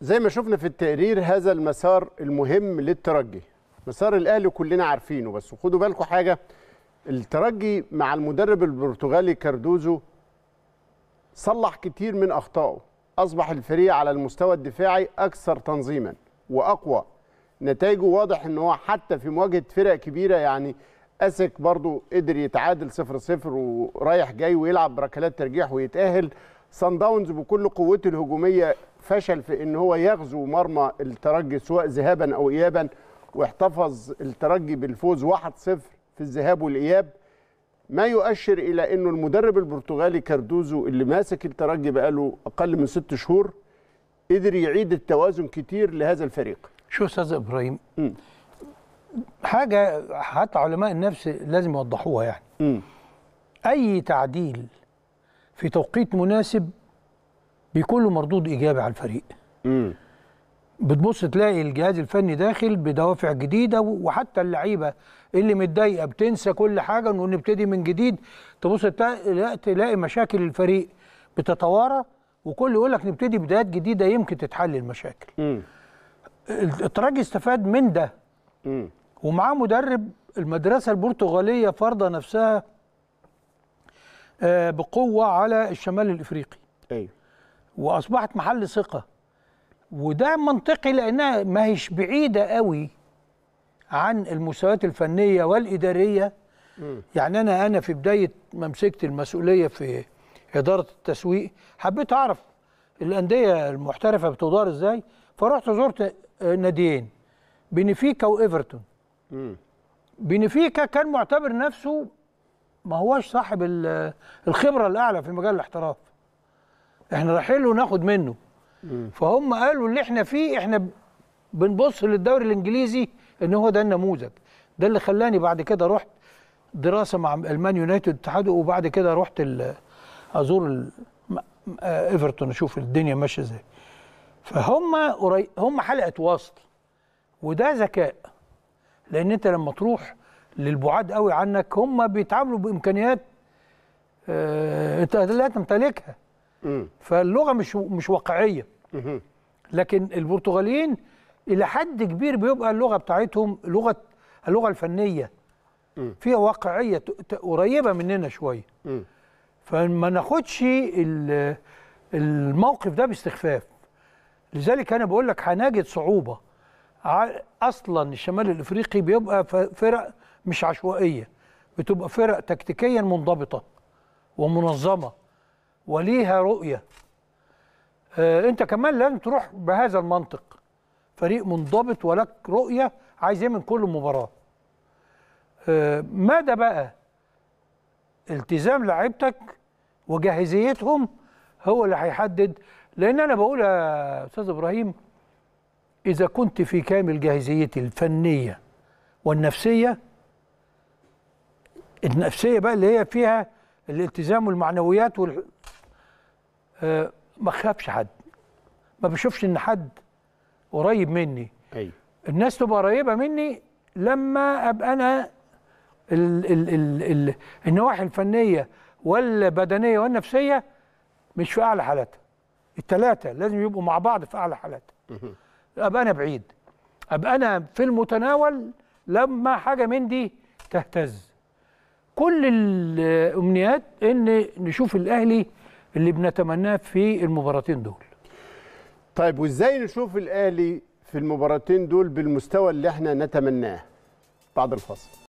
زي ما شفنا في التقرير هذا المسار المهم للترجي مسار الاهلي كلنا عارفينه بس خدوا بالكم حاجه الترجي مع المدرب البرتغالي كاردوزو صلح كتير من اخطائه اصبح الفريق على المستوى الدفاعي اكثر تنظيما واقوى نتائجه واضح ان هو حتى في مواجهه فرق كبيره يعني اسك برضو قدر يتعادل 0 0 ورايح جاي ويلعب بركلات ترجيح ويتاهل سان داونز بكل قوته الهجوميه فشل في ان هو يغزو مرمى الترجي سواء ذهابا او ايابا واحتفظ الترجي بالفوز 1-0 في الذهاب والاياب ما يؤشر الى انه المدرب البرتغالي كاردوزو اللي ماسك الترجي بقاله اقل من ست شهور قدر يعيد التوازن كتير لهذا الفريق شو استاذ ابراهيم م. حاجه حتى علماء النفس لازم يوضحوها يعني م. اي تعديل في توقيت مناسب بيكون له مردود ايجابي على الفريق امم بتبص تلاقي الجهاز الفني داخل بدوافع جديده وحتى اللعيبه اللي متضايقه بتنسى كل حاجه ونبتدي من جديد تبص تلاقي تلاقي مشاكل الفريق بتتوارى وكل يقول لك نبتدي بدايات جديده يمكن تتحل المشاكل امم الترجي استفاد من ده امم ومعاه مدرب المدرسه البرتغاليه فرضه نفسها آه، بقوه على الشمال الافريقي ايوه واصبحت محل ثقه وده منطقي لانها ما هيش بعيده قوي عن المستويات الفنيه والاداريه م. يعني انا انا في بدايه ما مسكت المسؤوليه في اداره التسويق حبيت اعرف الانديه المحترفه بتدار ازاي فرحت زرت ناديين بنفيكا وايفرتون بنفيكا كان معتبر نفسه ما هوش صاحب الخبره الاعلى في مجال الاحتراف احنا رايحين له ناخد منه مم. فهم قالوا اللي احنا فيه احنا بنبص للدوري الانجليزي ان هو ده النموذج ده اللي خلاني بعد كده رحت دراسه مع المان يونايتد اتحاد وبعد كده رحت ازور آه، ايفرتون اشوف الدنيا ماشيه ازاي فهم هم حلقه وصل وده ذكاء لان انت لما تروح للبعاد قوي عنك هم بيتعاملوا بامكانيات آه، انت لا تمتلكها فاللغه مش مش واقعيه لكن البرتغاليين الى حد كبير بيبقى اللغه بتاعتهم لغه اللغه الفنيه فيها واقعيه قريبه مننا شويه فما ناخدش الموقف ده باستخفاف لذلك انا بقول لك هنجد صعوبه اصلا الشمال الافريقي بيبقى فرق مش عشوائيه بتبقى فرق تكتيكيا منضبطه ومنظمه وليها رؤية آه، أنت كمان لازم تروح بهذا المنطق فريق منضبط ولك رؤية عايز ايه من كل مباراة آه، ماذا بقى التزام لعبتك وجاهزيتهم هو اللي هيحدد لان انا بقول يا استاذ ابراهيم اذا كنت في كامل جاهزيتي الفنيه والنفسيه النفسيه بقى اللي هي فيها الالتزام والمعنويات وال آه، ما خافش حد ما بشوفش ان حد قريب مني أي. الناس تبقى قريبه مني لما ابقى انا ال ال ال ال النواحي الفنيه والبدنيه والنفسيه مش في اعلى حالاتها الثلاثه لازم يبقوا مع بعض في اعلى حالاتها ابقى انا بعيد ابقى انا في المتناول لما حاجه من دي تهتز كل الامنيات ان نشوف الاهلي اللي بنتمناه في المباراتين دول طيب وازاي نشوف الاهلي في المباراتين دول بالمستوى اللي احنا نتمناه بعد الفاصل